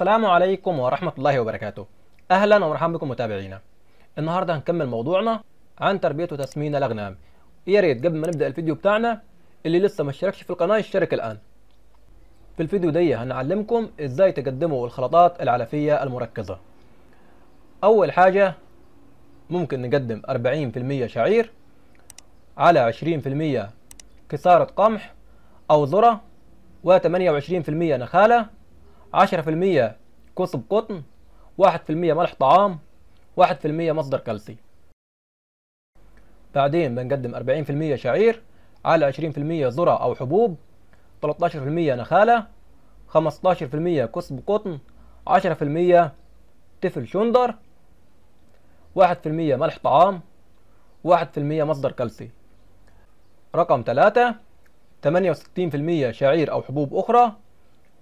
السلام عليكم ورحمة الله وبركاته أهلا ومرحبا بكم متابعينا النهاردة هنكمل موضوعنا عن تربية وتسمين الأغنام يا ريت قبل ما نبدأ الفيديو بتاعنا اللي لسه ما اشتركش في القناة يشترك الآن في الفيديو دي هنعلمكم ازاي تقدموا الخلطات العلفية المركزة أول حاجة ممكن نقدم 40% شعير على 20% كسارة قمح أو ذرة و28% نخالة عشرة في المية كثب قطن واحد في المية ملح طعام واحد في المية مصدر كالسيوم بعدين بنقدم أربعين في المية شعير على عشرين في المية ذرة أو حبوب تلتاشر في المية نخالة خمستاشر في المية كثب قطن عشرة في المية تفل شندر واحد في المية ملح طعام واحد في المية مصدر كالسيوم رقم تلاتة تمانية وستين في المية شعير أو حبوب أخرى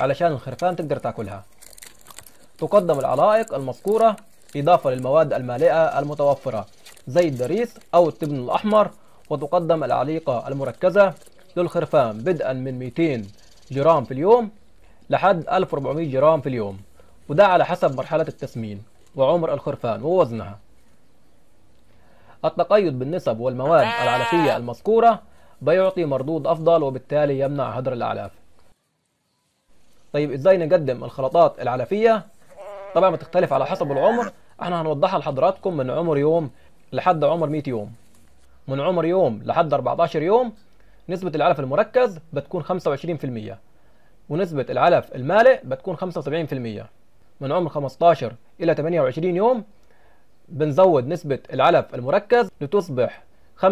علشان الخرفان تقدر تاكلها تقدم العلائق المذكورة إضافة للمواد المالئة المتوفرة زي الدريس أو التبن الأحمر وتقدم العليقة المركزة للخرفان بدءا من 200 جرام في اليوم لحد 1400 جرام في اليوم وده على حسب مرحلة التسمين وعمر الخرفان ووزنها التقيد بالنسب والمواد العلفية المذكورة بيعطي مردود أفضل وبالتالي يمنع هدر الأعلاف طيب ازاي نقدم الخلطات العلفيه طبعا بتختلف على حسب العمر احنا هنوضحها لحضراتكم من عمر يوم لحد عمر 100 يوم من عمر يوم لحد 14 يوم نسبه العلف المركز بتكون 25% ونسبه العلف المالئ بتكون 75% من عمر 15 الى 28 يوم بنزود نسبه العلف المركز لتصبح 35%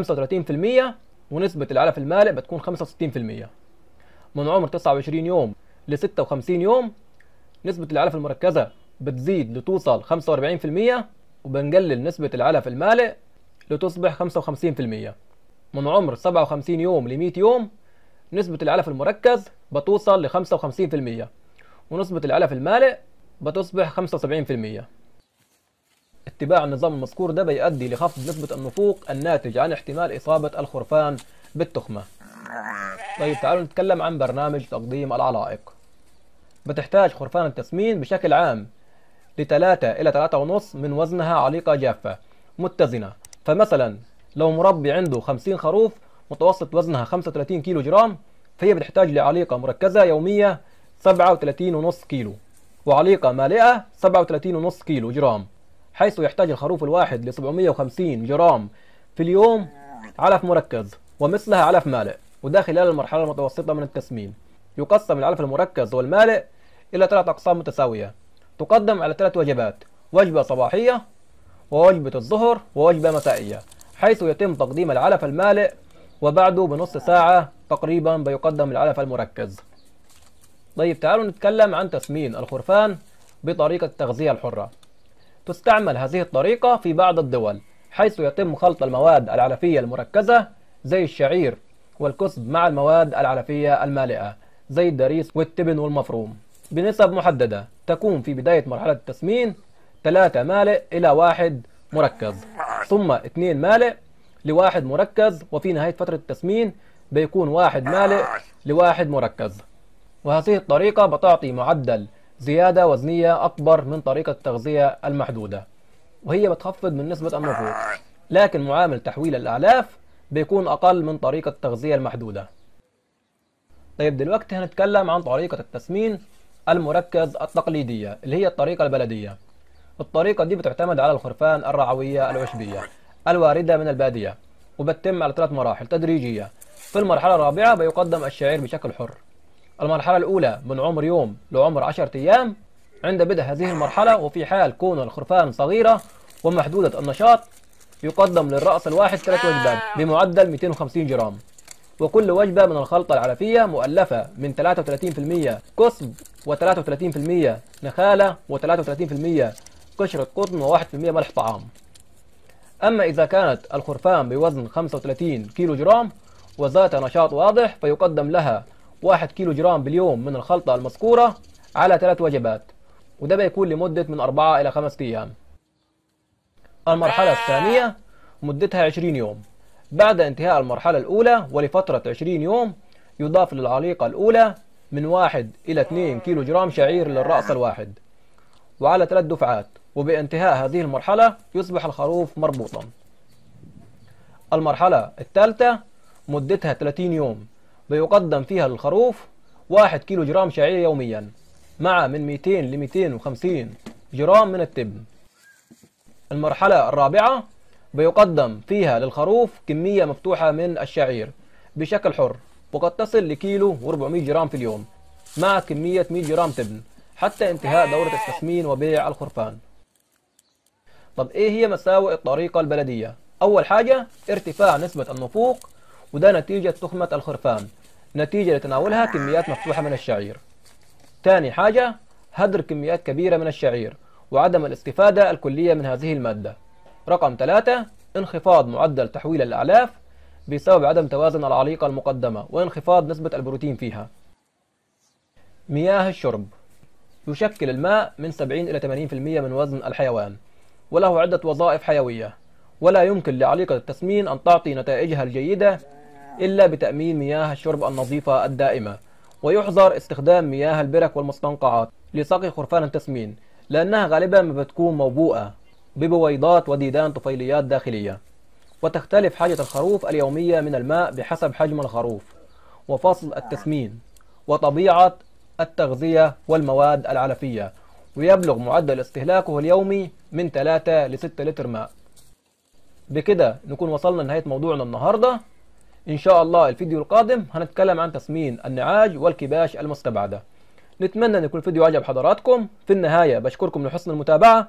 ونسبه العلف المالئ بتكون 65% من عمر 29 يوم ل 56 يوم نسبة العلف المركزة بتزيد لتوصل 45% وبنقلل نسبة العلف المالئ لتصبح 55% من عمر 57 يوم ل 100 يوم نسبة العلف المركز بتوصل ل 55% ونسبة العلف المالئ بتصبح 75% اتباع النظام المذكور ده بيؤدي لخفض نسبة النفوق الناتج عن احتمال إصابة الخرفان بالتخمة طيب تعالوا نتكلم عن برنامج تقديم العلائق بتحتاج خرفان التسمين بشكل عام لثلاثة إلى ثلاثة ونص من وزنها عليقة جافة متزنة فمثلا لو مربي عنده 50 خروف متوسط وزنها 35 كيلو جرام فهي بتحتاج لعليقة مركزة يومية 37.5 كيلو وعليقة مالئة 37.5 كيلو جرام حيث يحتاج الخروف الواحد ل 750 جرام في اليوم علف مركز ومثلها علف مالئ وده خلال المرحلة المتوسطة من التسمين يقسم العلف المركز والمالئ إلى ثلاث أقسام متساوية تقدم على ثلاث وجبات وجبة صباحية ووجبة الظهر ووجبة مسائية حيث يتم تقديم العلف المالئ وبعده بنص ساعة تقريبا بيقدم العلف المركز طيب تعالوا نتكلم عن تسمين الخرفان بطريقة التغذية الحرة تستعمل هذه الطريقة في بعض الدول حيث يتم خلط المواد العلفية المركزة زي الشعير والكسب مع المواد العلفية المالئة زي الدريس والتبن والمفروم بنسب محددة تكون في بداية مرحلة التسمين 3 مالئ إلى 1 مركز ثم 2 مالئ لواحد مركز وفي نهاية فترة التسمين بيكون واحد مالئ لواحد مركز وهذه الطريقة بتعطي معدل زيادة وزنية أكبر من طريقة التغذية المحدودة وهي بتخفض من نسبة النفوذ لكن معامل تحويل الأعلاف بيكون أقل من طريقة التغذية المحدودة طيب دلوقتي هنتكلم عن طريقة التسمين المركز التقليدية اللي هي الطريقة البلدية الطريقة دي بتعتمد على الخرفان الرعوية العشبية الواردة من البادية وبتتم على ثلاث مراحل تدريجية في المرحلة الرابعة بيقدم الشعير بشكل حر المرحلة الأولى من عمر يوم لعمر عشرة أيام عند بدء هذه المرحلة وفي حال كون الخرفان صغيرة ومحدودة النشاط يقدم للرأس الواحد ثلاث وجبات بمعدل 250 جرام وكل وجبة من الخلطة العلفية مؤلفة من 33% قصب و33% نخالة و33% قشرة قطن و1% ملح طعام أما إذا كانت الخرفان بوزن 35 كيلو جرام وذات نشاط واضح فيقدم لها 1 كيلو جرام باليوم من الخلطة المذكورة على ثلاث وجبات وده بيكون لمدة من 4 إلى 5 أيام المرحلة الثانية مدتها 20 يوم بعد انتهاء المرحلة الأولى ولفترة 20 يوم يضاف للعليقة الأولى من 1 إلى 2 كيلو جرام شعير للرأس الواحد وعلى ثلاث دفعات وبانتهاء هذه المرحلة يصبح الخروف مربوطا المرحلة الثالثة مدتها 30 يوم بيقدم فيها للخروف 1 كيلو جرام شعير يوميا مع من 200 ل 250 جرام من التبن المرحلة الرابعة بيقدم فيها للخروف كمية مفتوحة من الشعير بشكل حر وقد تصل لكيلو و400 جرام في اليوم مع كمية 100 جرام تبن حتى انتهاء دورة التسمين وبيع الخرفان طب ايه هي مساوئ الطريقة البلدية؟ اول حاجة ارتفاع نسبة النفوق وده نتيجة تخمة الخرفان نتيجة لتناولها كميات مفتوحة من الشعير ثاني حاجة هدر كميات كبيرة من الشعير وعدم الاستفادة الكلية من هذه المادة رقم 3 انخفاض معدل تحويل الأعلاف بسبب عدم توازن العليقة المقدمة وانخفاض نسبة البروتين فيها مياه الشرب يشكل الماء من 70 إلى 80% من وزن الحيوان وله عدة وظائف حيوية ولا يمكن لعليقة التسمين أن تعطي نتائجها الجيدة إلا بتأمين مياه الشرب النظيفة الدائمة ويحظر استخدام مياه البرك والمستنقعات لسقي خرفان التسمين لأنها غالبا ما بتكون موبوءة ببويضات وديدان طفيليات داخلية وتختلف حاجة الخروف اليومية من الماء بحسب حجم الخروف وفصل التسمين وطبيعة التغذية والمواد العلفية ويبلغ معدل استهلاكه اليومي من 3 ل 6 لتر ماء بكده نكون وصلنا لنهاية موضوعنا النهاردة إن شاء الله الفيديو القادم هنتكلم عن تسمين النعاج والكباش المستبعدة نتمنى أن يكون الفيديو عجب حضراتكم في النهاية بشكركم لحسن المتابعة